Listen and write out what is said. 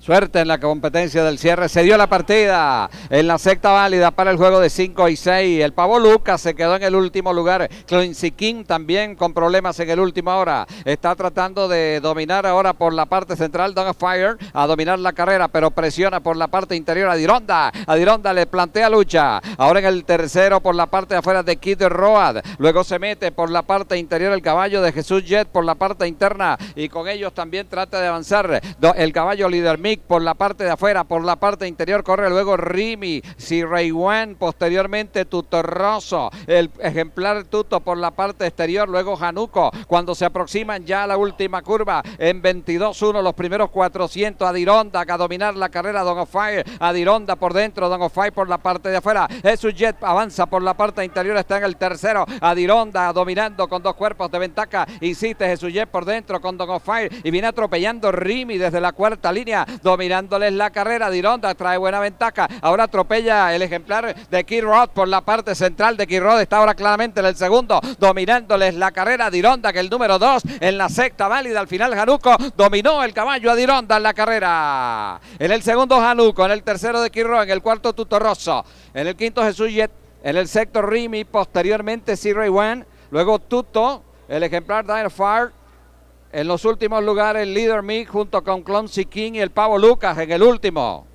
Suerte en la competencia del cierre. Se dio la partida en la secta válida para el juego de 5 y 6. El Pavo Lucas se quedó en el último lugar. Clancy King también con problemas en el último hora. Está tratando de dominar ahora por la parte central Don Fire a dominar la carrera, pero presiona por la parte interior a Dironda. A Dironda le plantea lucha. Ahora en el tercero por la parte de afuera de Kid Road. Luego se mete por la parte interior el caballo de Jesús Jet por la parte interna y con ellos también trata de avanzar el caballo líder por la parte de afuera, por la parte interior corre luego Rimi, Siraiwan posteriormente Tutorroso, el ejemplar Tuto por la parte exterior, luego Januco, cuando se aproximan ya a la última curva en 22-1 los primeros 400 Adironda a dominar la carrera Don O'Fire, Adironda por dentro, Don Fire por la parte de afuera, Jesús Jet avanza por la parte interior, está en el tercero, Adironda dominando con dos cuerpos de ventaja, insiste Jesús Jet por dentro con Don Fire y viene atropellando Rimi desde la cuarta línea, dominándoles la carrera. Dironda trae buena ventaja. Ahora atropella el ejemplar de Kirrod por la parte central de Kirrod. Está ahora claramente en el segundo, dominándoles la carrera. Dironda, que el número dos, en la sexta válida. Al final, Januco dominó el caballo a Dironda en la carrera. En el segundo, Januco. En el tercero, de Kirrod. En el cuarto, Rosso, En el quinto, Jesús Jet. En el sexto, Rimi. Posteriormente, C-Ray Wan. Luego, Tuto. El ejemplar Dire Fire en los últimos lugares, Leader Me junto con Clancy King y el Pavo Lucas en el último.